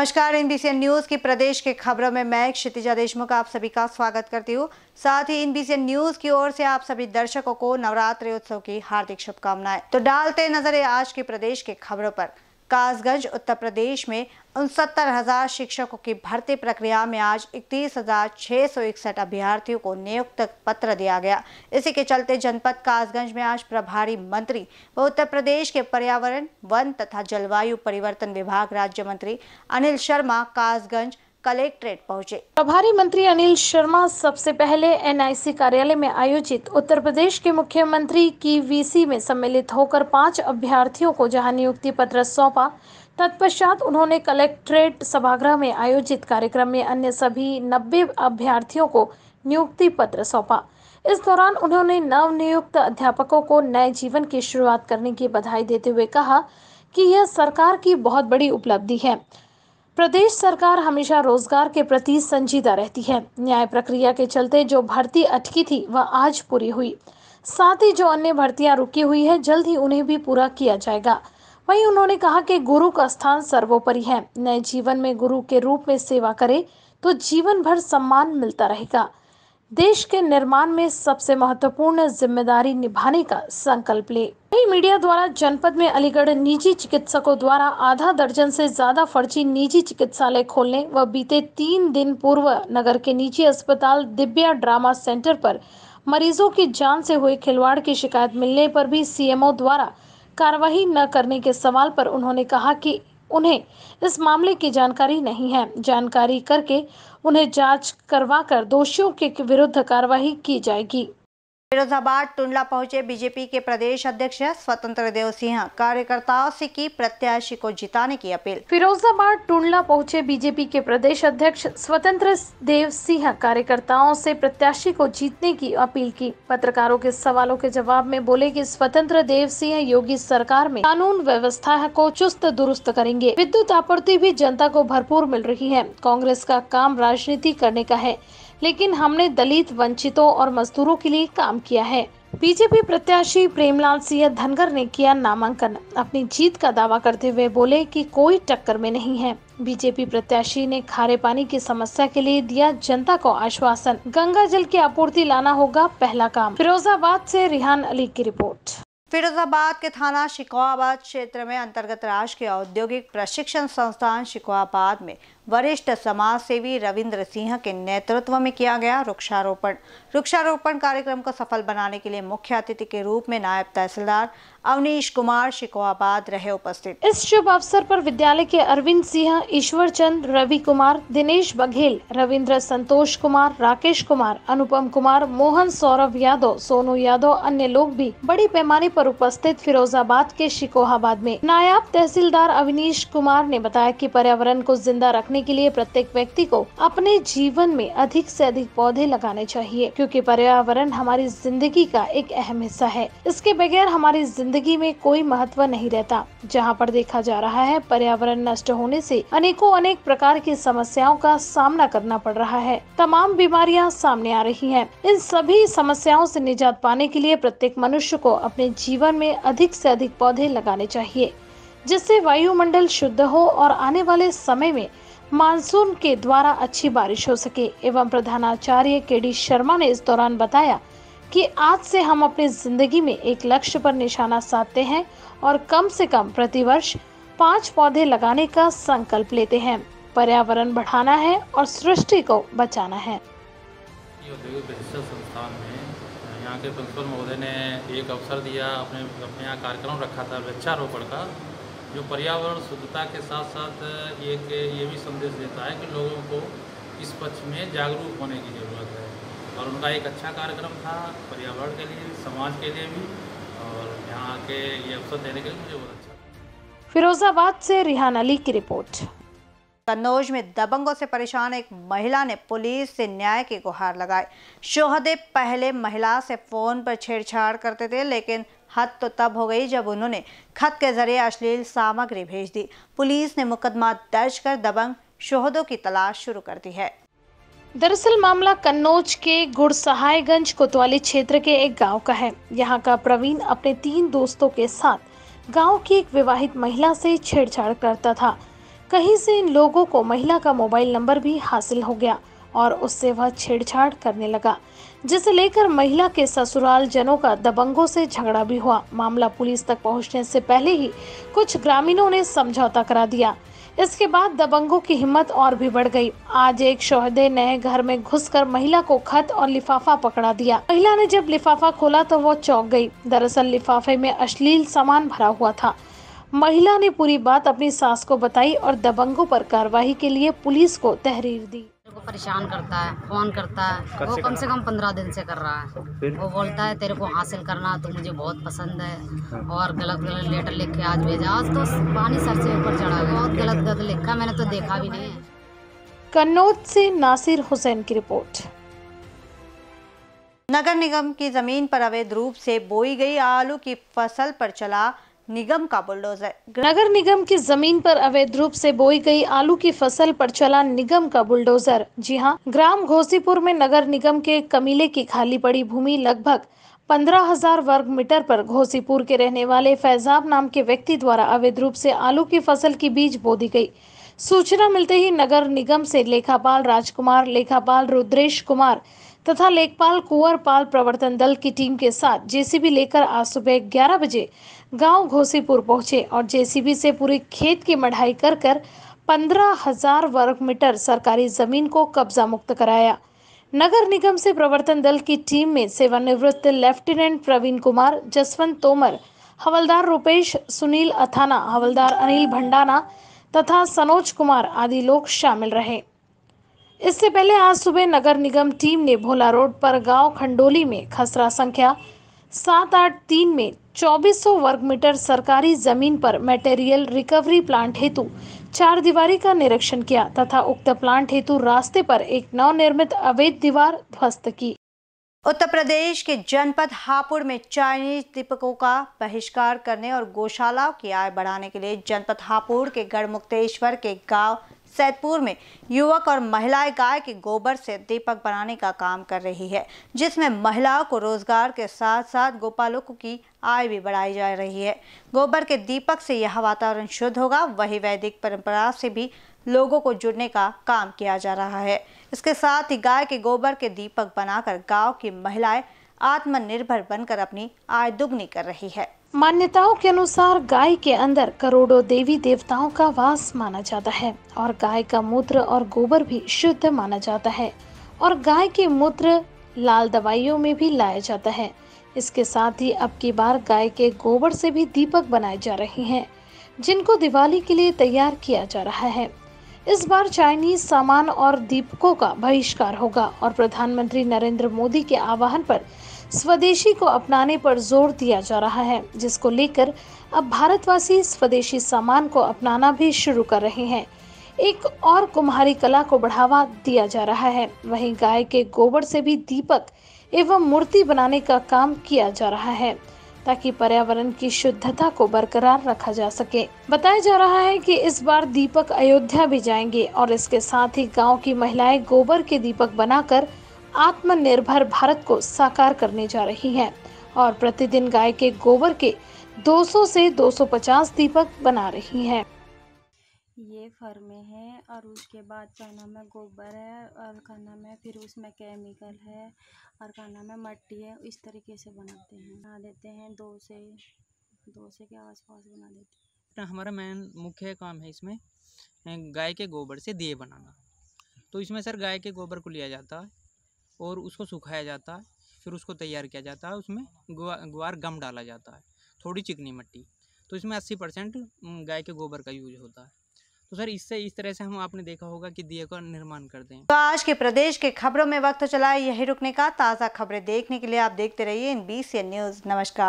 नमस्कार NBCN news की प्रदेश के खबरों में मैं क्षितिजा देशमुख आप सभी का स्वागत करती हूँ साथ ही एनबीसीएन न्यूज की ओर से आप सभी दर्शकों को नवरात्रि उत्सव की हार्दिक शुभकामनाएं तो डालते नजर आज की प्रदेश के खबरों पर कासगंज उत्तर प्रदेश में उनसत्तर हजार शिक्षकों की भर्ती प्रक्रिया में आज इकतीस हजार छह सौ इकसठ अभ्यार्थियों को नियुक्त पत्र दिया गया इसी के चलते जनपद कासगंज में आज प्रभारी मंत्री व उत्तर प्रदेश के पर्यावरण वन तथा जलवायु परिवर्तन विभाग राज्य मंत्री अनिल शर्मा कासगंज कलेक्ट्रेट पहुंचे प्रभारी मंत्री अनिल शर्मा सबसे पहले एनआईसी कार्यालय में आयोजित उत्तर प्रदेश के मुख्यमंत्री की वीसी में सम्मिलित होकर पांच अभ्यर्थियों को जहां नियुक्ति पत्र सौंपा तत्पश्चात उन्होंने कलेक्ट्रेट सभागृह में आयोजित कार्यक्रम में अन्य सभी नब्बे अभ्यर्थियों को नियुक्ति पत्र सौंपा इस दौरान उन्होंने नव नियुक्त अध्यापकों को नए जीवन की शुरुआत करने की बधाई देते हुए कहा कि यह सरकार की बहुत बड़ी उपलब्धि है प्रदेश सरकार हमेशा रोजगार के प्रति संजीदा रहती है न्याय प्रक्रिया के चलते जो भर्ती अटकी थी वह आज पूरी हुई साथ ही जो अन्य भर्तियां रुकी हुई है जल्द ही उन्हें भी पूरा किया जाएगा वहीं उन्होंने कहा कि गुरु का स्थान सर्वोपरि है नए जीवन में गुरु के रूप में सेवा करे तो जीवन भर सम्मान मिलता रहेगा देश के निर्माण में सबसे महत्वपूर्ण जिम्मेदारी निभाने का संकल्प ले मीडिया द्वारा जनपद में अलीगढ़ निजी चिकित्सकों द्वारा आधा दर्जन से ज्यादा फर्जी निजी चिकित्सालय खोलने व बीते तीन दिन पूर्व नगर के निजी अस्पताल दिव्या ड्रामा सेंटर पर मरीजों की जान से हुए खिलवाड़ की शिकायत मिलने पर भी सीएमओ द्वारा कार्यवाही न करने के सवाल पर उन्होंने कहा कि उन्हें इस मामले की जानकारी नहीं है जानकारी करके उन्हें जांच करवा कर दोषियों के विरुद्ध कार्रवाई की जाएगी फिरोजाबाद टुंडला पहुंचे बीजेपी के प्रदेश अध्यक्ष स्वतंत्र देव सिंह कार्यकर्ताओं से की प्रत्याशी को जिताने की अपील फिरोजाबाद टुंडला पहुंचे बीजेपी के प्रदेश अध्यक्ष स्वतंत्र देव सिंह कार्यकर्ताओं से प्रत्याशी को जीतने की अपील की पत्रकारों के सवालों के जवाब में बोले कि स्वतंत्र देव सिंह योगी सरकार में कानून व्यवस्था को चुस्त दुरुस्त करेंगे विद्युत आपूर्ति भी जनता को भरपूर मिल रही है कांग्रेस का काम राजनीति करने का है लेकिन हमने दलित वंचितों और मजदूरों के लिए काम किया है बीजेपी प्रत्याशी प्रेमलाल सिंह धनगर ने किया नामांकन अपनी जीत का दावा करते हुए बोले कि कोई टक्कर में नहीं है बीजेपी प्रत्याशी ने खारे पानी की समस्या के लिए दिया जनता को आश्वासन गंगा जल की आपूर्ति लाना होगा पहला काम फिरोजाबाद से रिहान अली की रिपोर्ट फिरोजाबाद के थाना शिकोहाबाद क्षेत्र में अंतर्गत राष्ट्रीय औद्योगिक प्रशिक्षण संस्थान शिकोहाबाद में वरिष्ठ समाज सेवी रविंद्र सिंह के नेतृत्व में किया गया वृक्षारोपण वृक्षारोपण कार्यक्रम को सफल बनाने के लिए मुख्य अतिथि के रूप में नायब तहसीलदार अवनीश कुमार शिकोहाबाद रहे उपस्थित इस शुभ अवसर पर विद्यालय के अरविंद सिंह ईश्वर चंद रवि कुमार दिनेश बघेल रविन्द्र संतोष कुमार राकेश कुमार अनुपम कुमार मोहन सौरभ यादव सोनू यादव अन्य लोग भी बड़ी पैमाने पर उपस्थित फिरोजाबाद के शिकोहाबाद में नायब तहसीलदार अवनीश कुमार ने बताया की पर्यावरण को जिंदा रखने करने के लिए प्रत्येक व्यक्ति को अपने जीवन में अधिक से अधिक पौधे लगाने चाहिए क्योंकि पर्यावरण हमारी जिंदगी का एक अहम हिस्सा है इसके बगैर हमारी जिंदगी में कोई महत्व नहीं रहता जहाँ पर देखा जा रहा है पर्यावरण नष्ट होने से अनेकों अनेक प्रकार की समस्याओं का सामना करना पड़ रहा है तमाम बीमारियाँ सामने आ रही है इन सभी समस्याओं ऐसी निजात पाने के लिए प्रत्येक मनुष्य को अपने जीवन में अधिक ऐसी अधिक पौधे लगाने चाहिए जिससे वायुमंडल शुद्ध हो और आने वाले समय में मानसून के द्वारा अच्छी बारिश हो सके एवं प्रधानाचार्य के डी शर्मा ने इस दौरान बताया कि आज से हम अपने जिंदगी में एक लक्ष्य पर निशाना साधते हैं और कम से कम प्रतिवर्ष पाँच पौधे लगाने का संकल्प लेते हैं पर्यावरण बढ़ाना है और सृष्टि को बचाना है संस्थान में यहाँ के प्रिंसिपल महोदय ने एक अवसर दिया अपने अपने यहाँ कार्यक्रम रखा था वृक्षारोपण का जो पर्यावरण शुद्धता के साथ साथ एक ये भी संदेश देता है कि लोगों को इस पक्ष में जागरूक होने की ज़रूरत है और उनका एक अच्छा कार्यक्रम था पर्यावरण के लिए भी समाज के लिए भी और यहाँ के ये अवसर देने के लिए मुझे बहुत अच्छा फिरोजाबाद से रिहान अली की रिपोर्ट कन्नौज में दबंगों से परेशान एक महिला ने पुलिस से न्याय की गुहार लगाई शोहदे पहले महिला से फोन पर छेड़छाड़ करते थे लेकिन हद तो तब हो गई जब उन्होंने खत के जरिए अश्लील सामग्री भेज दी पुलिस ने मुकदमा दर्ज कर दबंग शोहदों की तलाश शुरू कर दी है दरअसल मामला कन्नौज के गुड़सहायगंज कोतवाली क्षेत्र के एक गांव का है यहां का प्रवीण अपने तीन दोस्तों के साथ गांव की एक विवाहित महिला से छेड़छाड़ करता था कहीं से इन लोगों को महिला का मोबाइल नंबर भी हासिल हो गया और उससे वह छेड़छाड़ करने लगा जिसे लेकर महिला के ससुराल जनों का दबंगों से झगड़ा भी हुआ मामला पुलिस तक पहुंचने से पहले ही कुछ ग्रामीणों ने समझौता करा दिया इसके बाद दबंगों की हिम्मत और भी बढ़ गई आज एक शोहदे नए घर में घुसकर महिला को खत और लिफाफा पकड़ा दिया महिला ने जब लिफाफा खोला तो वो चौक गई दरअसल लिफाफे में अश्लील सामान भरा हुआ था महिला ने पूरी बात अपनी सास को बताई और दबंगों पर कार्रवाई के लिए पुलिस को तहरीर दी को परेशान करता है फोन करता है कर वो कम से कम पंद्रह दिन से कर रहा है तो वो बोलता है तेरे को हासिल करना तो मुझे बहुत पसंद है हाँ। और गलत गलत लेटर लिख के आज भेजा आज तो पानी सर से ऊपर चढ़ा गया बहुत गलत गलत लिखा मैंने तो देखा भी नहीं है कन्नौज से नासिर हुसैन की रिपोर्ट नगर निगम की जमीन पर अवैध रूप से बोई गई आलू की फसल पर चला निगम का बुलडोजर नगर निगम की जमीन पर अवैध रूप से बोई गई आलू की फसल पर चला निगम का बुलडोजर जी हां ग्राम घोसीपुर में नगर निगम के कमीले की खाली पड़ी भूमि लगभग पंद्रह हजार वर्ग मीटर पर घोसीपुर के रहने वाले फैजाब नाम के व्यक्ति द्वारा अवैध रूप से आलू की फसल की बीज बो दी गई सूचना मिलते ही नगर निगम से लेखापाल राजकुमार लेखापाल रुद्रेश कुमार तथा लेखपाल कुंवरपाल प्रवर्तन दल की टीम के साथ जेसीबी लेकर आज सुबह ग्यारह बजे गांव घोसीपुर पहुंचे और जेसीबी से पूरे खेत की मढ़ाई कर कर पंद्रह हजार वर्ग मीटर सरकारी जमीन को कब्जा मुक्त कराया नगर निगम से प्रवर्तन दल की टीम में सेवानिवृत्त लेफ्टिनेंट प्रवीण कुमार जसवंत तोमर हवलदार रुपेश सुनील अथाना हवलदार अनिल भंडाना तथा सनोज कुमार आदि लोग शामिल रहे इससे पहले आज सुबह नगर निगम टीम ने भोला रोड पर गांव खंडोली में खसरा संख्या सात आठ तीन में 2400 वर्ग मीटर सरकारी जमीन पर मटेरियल रिकवरी प्लांट हेतु चार दीवारी का निरीक्षण किया तथा उक्त प्लांट हेतु रास्ते पर एक नवनिर्मित अवैध दीवार ध्वस्त की उत्तर प्रदेश के जनपद हापुड़ में चाइनीज दीपकों का बहिष्कार करने और गौशालाओं की आय बढ़ाने के लिए जनपद हापुड़ के गढ़ मुक्तेश्वर के गांव सैदपुर में युवक और महिलाएं गाय के गोबर से दीपक बनाने का काम कर रही है जिसमें महिलाओं को रोजगार के साथ साथ गोपालकों की आय भी बढ़ाई जा रही है गोबर के दीपक से यह वातावरण शुद्ध होगा वही वैदिक परंपरा से भी लोगों को जुड़ने का काम किया जा रहा है इसके साथ ही गाय के गोबर के दीपक बनाकर गाँव की महिलाएं आत्मनिर्भर बनकर अपनी आय दुगनी कर रही है मान्यताओं के अनुसार गाय के अंदर करोड़ों देवी देवताओं का वास माना जाता है और गाय का मूत्र और गोबर भी शुद्ध माना जाता है और गाय के मूत्र लाल दवाइयों में भी लाया जाता है इसके साथ ही अब की बार गाय के गोबर से भी दीपक बनाए जा रहे हैं जिनको दिवाली के लिए तैयार किया जा रहा है इस बार चाइनीज सामान और दीपकों का बहिष्कार होगा और प्रधानमंत्री नरेंद्र मोदी के आह्वान पर स्वदेशी को अपनाने पर जोर दिया जा रहा है जिसको लेकर अब भारतवासी स्वदेशी सामान को अपनाना भी शुरू कर रहे हैं एक और कुम्हारी कला को बढ़ावा दिया जा रहा है वहीं गाय के गोबर से भी दीपक एवं मूर्ति बनाने का काम किया जा रहा है ताकि पर्यावरण की शुद्धता को बरकरार रखा जा सके बताया जा रहा है कि इस बार दीपक अयोध्या भी जाएंगे और इसके साथ ही गांव की महिलाएं गोबर के दीपक बनाकर आत्मनिर्भर भारत को साकार करने जा रही है और प्रतिदिन गाय के गोबर के 200 से 250 दीपक बना रही है ये फर्मे में है और उसके बाद का नाम है गोबर है और का नाम है फिर उसमें केमिकल है और का नाम है मट्टी है इस तरीके से बनाते हैं बना देते हैं दो से दो से के आसपास बना देते हैं हमारा मेन मुख्य काम है इसमें गाय के गोबर से दिए बनाना तो इसमें सर गाय के गोबर को लिया जाता है और उसको सुखाया जाता है फिर उसको तैयार किया जाता है उसमें ग्वार गम डाला जाता है थोड़ी चिकनी मिट्टी तो इसमें अस्सी परसेंट गाय के गोबर का यूज होता है तो सर इससे इस तरह से हम आपने देखा होगा कि दिए का निर्माण करते हैं तो आज के प्रदेश के खबरों में वक्त चला यही रुकने का ताज़ा खबरें देखने के लिए आप देखते रहिए इन बी न्यूज़ नमस्कार